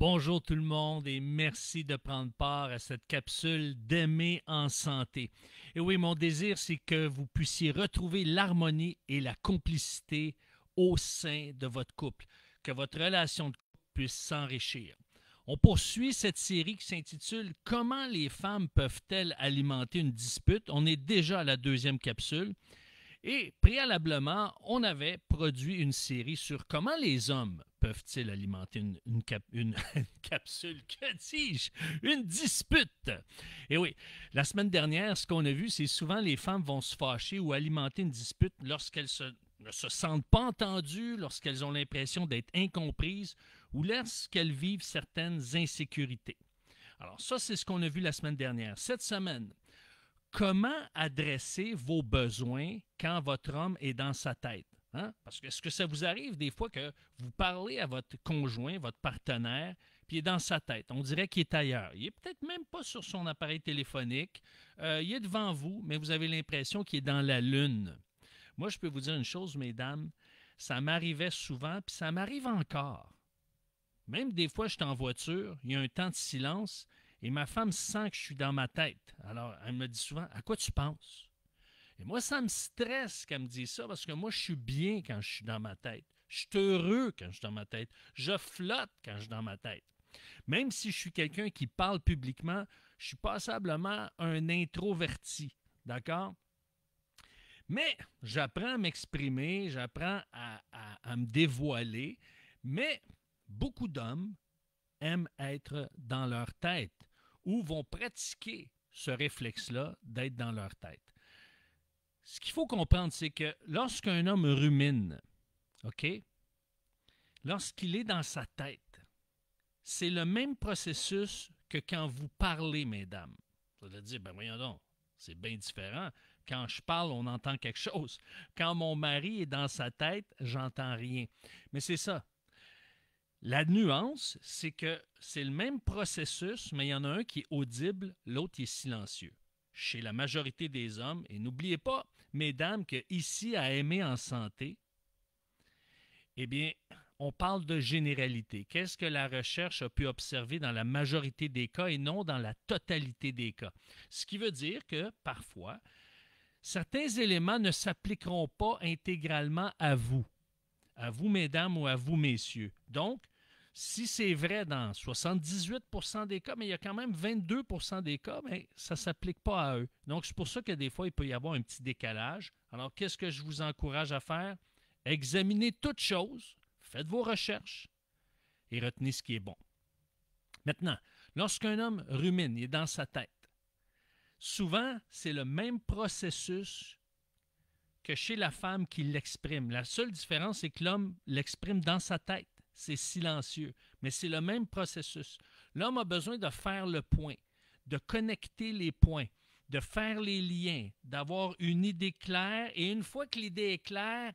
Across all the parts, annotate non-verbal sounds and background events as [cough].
Bonjour tout le monde et merci de prendre part à cette capsule d'aimer en santé. Et oui, mon désir, c'est que vous puissiez retrouver l'harmonie et la complicité au sein de votre couple, que votre relation de couple puisse s'enrichir. On poursuit cette série qui s'intitule Comment les femmes peuvent-elles alimenter une dispute On est déjà à la deuxième capsule. Et préalablement, on avait produit une série sur comment les hommes peuvent-ils alimenter une, [laughs] capsule, que dis-je, une dispute? Et eh oui, la semaine dernière, ce qu'on a vu, c'est souvent les femmes vont se fâcher ou alimenter une dispute lorsqu'elles ne se sentent pas entendues, lorsqu'elles ont l'impression d'être incomprises ou lorsqu'elles vivent certaines insécurités. Alors ça, c'est ce qu'on a vu la semaine dernière. Cette semaine, comment adresser vos besoins quand votre homme est dans sa tête? Hein? Parce que est-ce que ça vous arrive des fois que vous parlez à votre conjoint, votre partenaire, puis il est dans sa tête. On dirait qu'il est ailleurs. Il est peut-être même pas sur son appareil téléphonique. Euh, il est devant vous, mais vous avez l'impression qu'il est dans la lune. Moi, je peux vous dire une chose, mesdames, ça m'arrivait souvent, puis ça m'arrive encore. Même des fois, je suis en voiture, il y a un temps de silence, et ma femme sent que je suis dans ma tête. Alors, elle me dit souvent, à quoi tu penses? Et moi, ça me stresse qu'elle me dise ça parce que moi, je suis bien quand je suis dans ma tête. Je suis heureux quand je suis dans ma tête. Je flotte quand je suis dans ma tête. Même si je suis quelqu'un qui parle publiquement, je suis passablement un introverti. D'accord? Mais j'apprends à m'exprimer, j'apprends à me dévoiler. Mais beaucoup d'hommes aiment être dans leur tête ou vont pratiquer ce réflexe-là d'être dans leur tête ce qu'il faut comprendre, c'est que lorsqu'un homme rumine, OK, lorsqu'il est dans sa tête, c'est le même processus que quand vous parlez, mesdames. Vous allez dire, ben voyons donc, c'est bien différent. Quand je parle, on entend quelque chose. Quand mon mari est dans sa tête, j'entends rien. Mais c'est ça. La nuance, c'est que c'est le même processus, mais il y en a un qui est audible, l'autre est silencieux. Chez la majorité des hommes, et n'oubliez pas, mesdames, que ici, à Aimer en santé, eh bien, on parle de généralité. Qu'est-ce que la recherche a pu observer dans la majorité des cas et non dans la totalité des cas? Ce qui veut dire que parfois, certains éléments ne s'appliqueront pas intégralement à vous, à vous, mesdames ou à vous, messieurs. Donc, si c'est vrai dans 78 des cas, mais il y a quand même 22 des cas, mais ben, ça ne s'applique pas à eux. Donc, c'est pour ça que des fois, il peut y avoir un petit décalage. Alors, qu'est-ce que je vous encourage à faire? Examinez toutes choses, faites vos recherches et retenez ce qui est bon. Maintenant, lorsqu'un homme rumine, il est dans sa tête, souvent, c'est le même processus que chez la femme qui l'exprime. La seule différence, c'est que l'homme l'exprime dans sa tête c'est silencieux. Mais c'est le même processus. L'homme a besoin de faire le point, de connecter les points, de faire les liens, d'avoir une idée claire. Et une fois que l'idée est claire,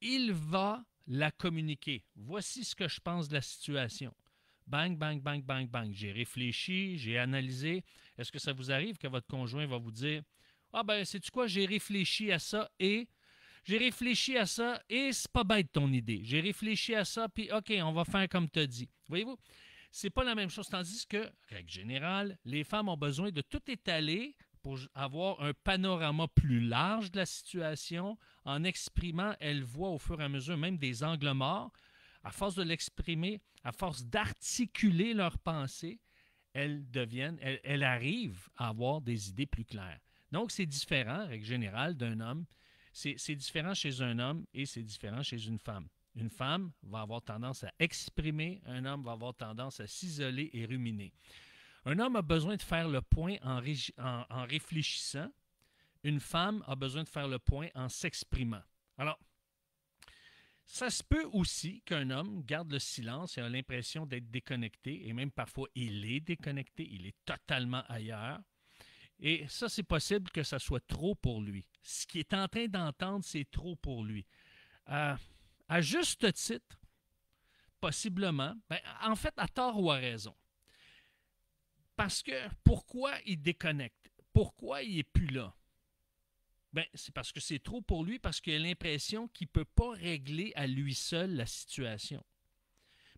il va la communiquer. Voici ce que je pense de la situation. Bang, bang, bang, bang, bang. J'ai réfléchi, j'ai analysé. Est-ce que ça vous arrive que votre conjoint va vous dire Ah ben, c'est tu quoi, j'ai réfléchi à ça et j'ai réfléchi à ça et c'est pas bête ton idée. J'ai réfléchi à ça, puis OK, on va faire comme tu as dit. Voyez-vous, c'est pas la même chose. Tandis que, règle générale, les femmes ont besoin de tout étaler pour avoir un panorama plus large de la situation. En exprimant, elles voient au fur et à mesure même des angles morts. À force de l'exprimer, à force d'articuler leurs pensées, elles deviennent, elles, elles, arrivent à avoir des idées plus claires. Donc, c'est différent, règle générale, d'un homme c'est différent chez un homme et c'est différent chez une femme. Une femme va avoir tendance à exprimer, un homme va avoir tendance à s'isoler et ruminer. Un homme a besoin de faire le point en, réfléchissant, une femme a besoin de faire le point en s'exprimant. Alors, ça se peut aussi qu'un homme garde le silence et a l'impression d'être déconnecté, et même parfois il est déconnecté, il est totalement ailleurs. Et ça, c'est possible que ça soit trop pour lui. Ce qu'il est en train d'entendre, c'est trop pour lui. Euh, à juste titre, possiblement, ben, en fait, à tort ou à raison. Parce que pourquoi il déconnecte? Pourquoi il n'est plus là? Ben, c'est parce que c'est trop pour lui, parce qu'il a l'impression qu'il ne peut pas régler à lui seul la situation.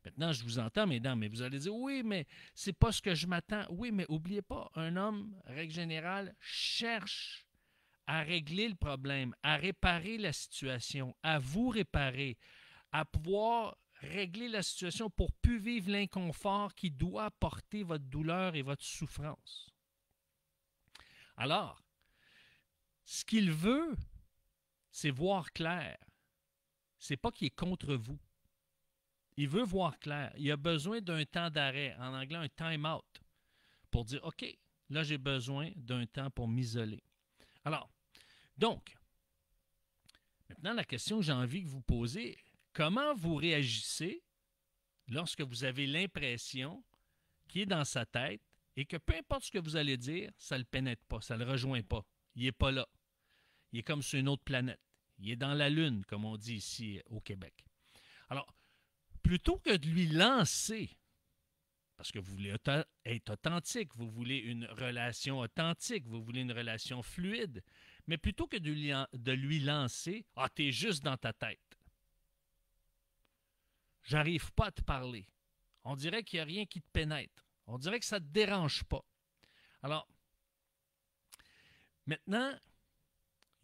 Maintenant, je vous entends, mesdames, mais vous allez dire oui, mais c'est pas ce que je m'attends. Oui, mais oubliez pas, un homme, règle générale, cherche à régler le problème, à réparer la situation, à vous réparer, à pouvoir régler la situation pour plus vivre l'inconfort qui doit porter votre douleur et votre souffrance. Alors, ce qu'il veut, c'est voir clair. C'est pas qu'il est contre vous. Il veut voir clair. Il a besoin d'un temps d'arrêt, en anglais un time out, pour dire OK, là j'ai besoin d'un temps pour m'isoler. Alors, donc, maintenant la question que j'ai envie que vous posiez, comment vous réagissez lorsque vous avez l'impression qu'il est dans sa tête et que peu importe ce que vous allez dire, ça ne le pénètre pas, ça ne le rejoint pas. Il n'est pas là. Il est comme sur une autre planète. Il est dans la Lune, comme on dit ici euh, au Québec. Alors, plutôt que de lui lancer, parce que vous voulez être authentique, vous voulez une relation authentique, vous voulez une relation fluide, mais plutôt que de lui, de lui lancer, ah, t'es juste dans ta tête. J'arrive pas à te parler. On dirait qu'il n'y a rien qui te pénètre. On dirait que ça ne te dérange pas. Alors, maintenant,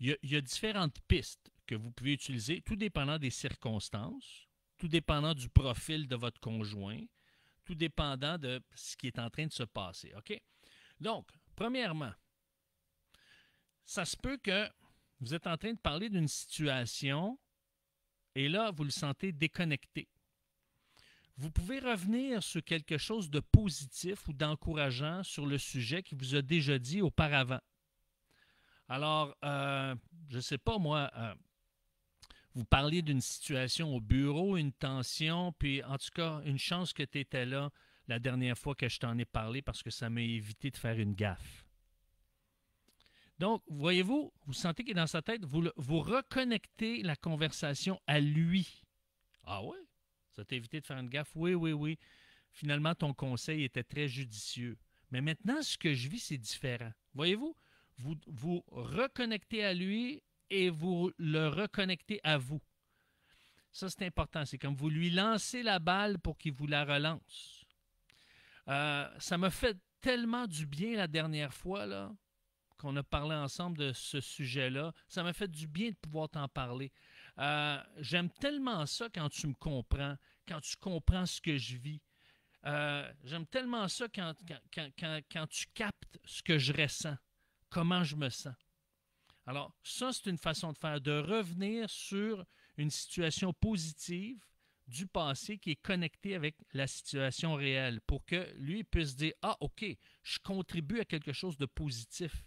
il y, a différentes pistes que vous pouvez utiliser, tout dépendant des circonstances, tout dépendant du profil de votre conjoint, tout dépendant de ce qui est en train de se passer. OK? Donc, premièrement, ça se peut que vous êtes en train de parler d'une situation et là, vous le sentez déconnecté. Vous pouvez revenir sur quelque chose de positif ou d'encourageant sur le sujet qui vous a déjà dit auparavant. Alors, euh, je ne sais pas moi, euh, vous parliez d'une situation au bureau, une tension, puis en tout cas, une chance que tu étais là la dernière fois que je t'en ai parlé parce que ça m'a évité de faire une gaffe. Donc, voyez-vous, vous sentez qu'il est dans sa tête, vous, vous reconnectez la conversation à lui. Ah ouais? Ça t'a évité de faire une gaffe? Oui, oui, oui. Finalement, ton conseil était très judicieux. Mais maintenant, ce que je vis, c'est différent. Voyez-vous, vous vous reconnectez à lui et vous le reconnectez à vous. Ça, c'est important. C'est comme vous lui lancez la balle pour qu'il vous la relance. Euh, ça m'a fait tellement du bien la dernière fois là, qu'on a parlé ensemble de ce sujet-là. Ça m'a fait du bien de pouvoir t'en parler. Euh, j'aime tellement ça quand tu me comprends, quand tu comprends ce que je vis. Euh, j'aime tellement ça quand, quand tu captes ce que je ressens, comment je me sens. Alors, ça, c'est une façon de faire, de revenir sur une situation positive du passé qui est connectée avec la situation réelle pour que lui puisse dire Ah, OK, je contribue à quelque chose de positif.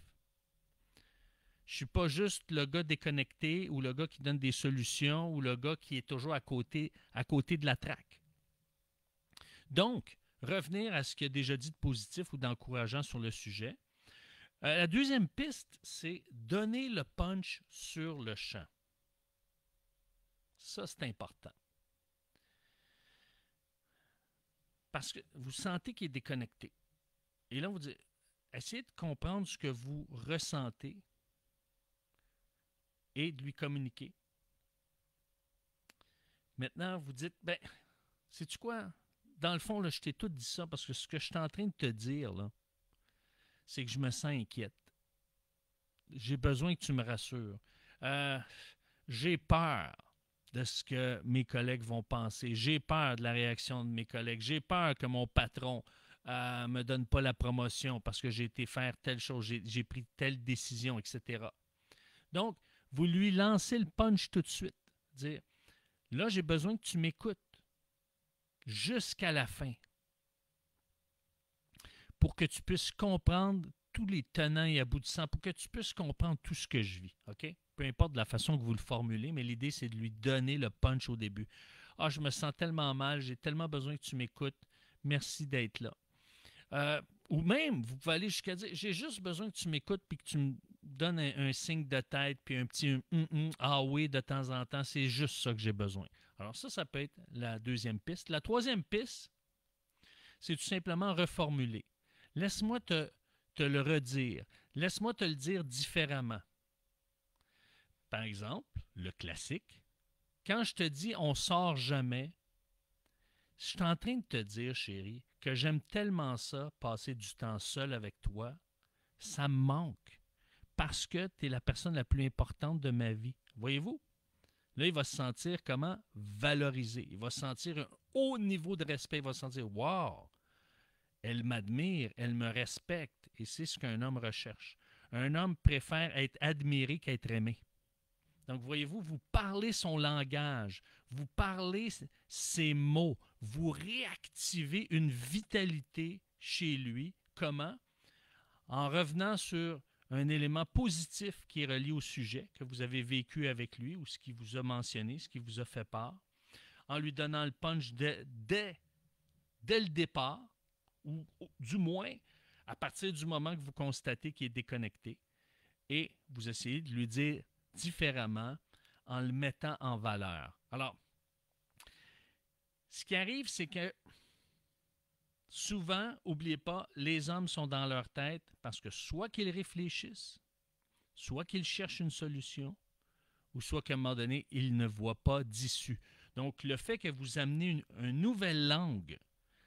Je ne suis pas juste le gars déconnecté ou le gars qui donne des solutions ou le gars qui est toujours à côté, à côté de la traque. Donc, revenir à ce qu'il a déjà dit de positif ou d'encourageant sur le sujet, euh, la deuxième piste, c'est donner le punch sur le champ. Ça, c'est important. Parce que vous sentez qu'il est déconnecté. Et là, vous dites, essayez de comprendre ce que vous ressentez et de lui communiquer. Maintenant, vous dites, ben, sais-tu quoi? Dans le fond, là, je t'ai tout dit ça parce que ce que je suis en train de te dire, là, c'est que je me sens inquiète. J'ai besoin que tu me rassures. Euh, j'ai peur de ce que mes collègues vont penser. J'ai peur de la réaction de mes collègues. J'ai peur que mon patron ne euh, me donne pas la promotion parce que j'ai été faire telle chose, j'ai pris telle décision, etc. Donc, vous lui lancez le punch tout de suite. Dire, là, j'ai besoin que tu m'écoutes jusqu'à la fin pour que tu puisses comprendre tous les tenants et aboutissants, pour que tu puisses comprendre tout ce que je vis. OK? Peu importe la façon que vous le formulez, mais l'idée, c'est de lui donner le punch au début. Ah, je me sens tellement mal, j'ai tellement besoin que tu m'écoutes. Merci d'être là. Euh, ou même, vous pouvez aller jusqu'à dire j'ai juste besoin que tu m'écoutes puis que tu me donnes un, signe de tête puis un petit ah oui de temps en temps, c'est juste ça que j'ai besoin. Alors, ça, ça peut être la deuxième piste. La troisième piste, c'est tout simplement reformuler. Laisse-moi te, le redire. Laisse-moi te le dire différemment. Par exemple, le classique, quand je te dis on sort jamais, je suis en train de te dire, chérie, que j'aime tellement ça, passer du temps seul avec toi, ça me manque parce que tu es la personne la plus importante de ma vie. Voyez-vous? Là, il va se sentir comment? Valorisé. Il va se sentir un haut niveau de respect. Il va se sentir Wow! Elle m'admire, elle me respecte, et c'est ce qu'un homme recherche. Un homme préfère être admiré qu'être aimé. Donc, voyez-vous, vous parlez son langage, vous parlez ses mots, vous réactivez une vitalité chez lui. Comment? En revenant sur un élément positif qui est relié au sujet que vous avez vécu avec lui ou ce qui vous a mentionné, ce qui vous a fait part, en lui donnant le punch dès, dès, dès le départ, ou, du moins à partir du moment que vous constatez qu'il est déconnecté, et vous essayez de lui dire différemment en le mettant en valeur. Alors, ce qui arrive, c'est que souvent, n'oubliez pas, les hommes sont dans leur tête parce que soit qu'ils réfléchissent, soit qu'ils cherchent une solution, ou soit qu'à un moment donné, ils ne voient pas d'issue. Donc, le fait que vous amenez une nouvelle langue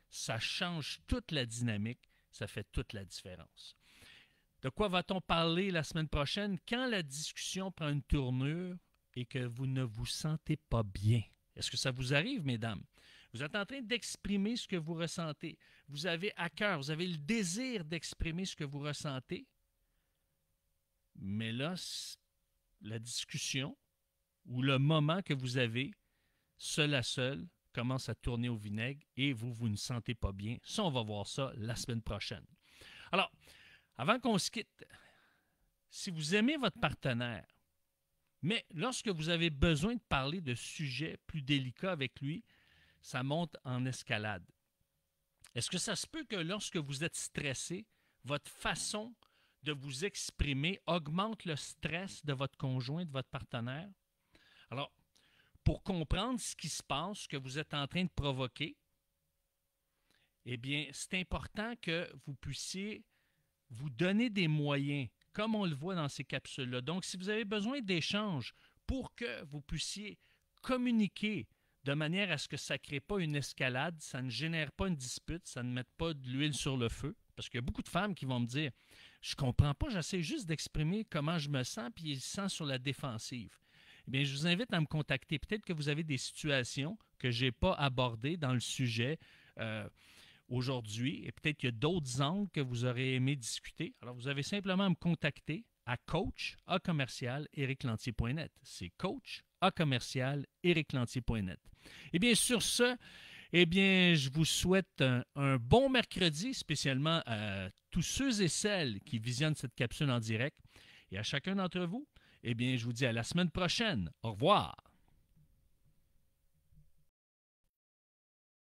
ça change toute la dynamique, ça fait toute la différence. De quoi va-t-on parler la semaine prochaine quand la discussion prend une tournure et que vous ne vous sentez pas bien? Est-ce que ça vous arrive, mesdames? Vous êtes en train d'exprimer ce que vous ressentez. Vous avez à cœur, vous avez le désir d'exprimer ce que vous ressentez. Mais là, la discussion ou le moment que vous avez seul à seul commence à tourner au vinaigre et vous, vous ne sentez pas bien. Ça, on va voir ça la semaine prochaine. Alors, avant qu'on se quitte, si vous aimez votre partenaire, mais lorsque vous avez besoin de parler de sujets plus délicats avec lui, ça monte en escalade. Est-ce que ça se peut que lorsque vous êtes stressé, votre façon de vous exprimer augmente le stress de votre conjoint, de votre partenaire? Alors, pour comprendre ce qui se passe, ce que vous êtes en train de provoquer, eh bien, c'est important que vous puissiez vous donner des moyens, comme on le voit dans ces capsules-là. Donc, si vous avez besoin d'échanges pour que vous puissiez communiquer de manière à ce que ça ne crée pas une escalade, ça ne génère pas une dispute, ça ne mette pas de l'huile sur le feu, parce qu'il y a beaucoup de femmes qui vont me dire Je comprends pas, j'essaie juste d'exprimer comment je me sens, puis ils se sentent sur la défensive. Eh je vous invite à me contacter. Peut-être que vous avez des situations que je n'ai pas abordées dans le sujet euh, aujourd'hui, et peut-être qu'il y a d'autres angles que vous aurez aimé discuter. Alors, vous avez simplement à me contacter à coach à commercial C'est coach à commercial eh bien, sur ce, eh bien, je vous souhaite un bon mercredi, spécialement à tous ceux et celles qui visionnent cette capsule en direct et à chacun d'entre vous. Eh bien, je vous dis à la semaine prochaine. Au revoir.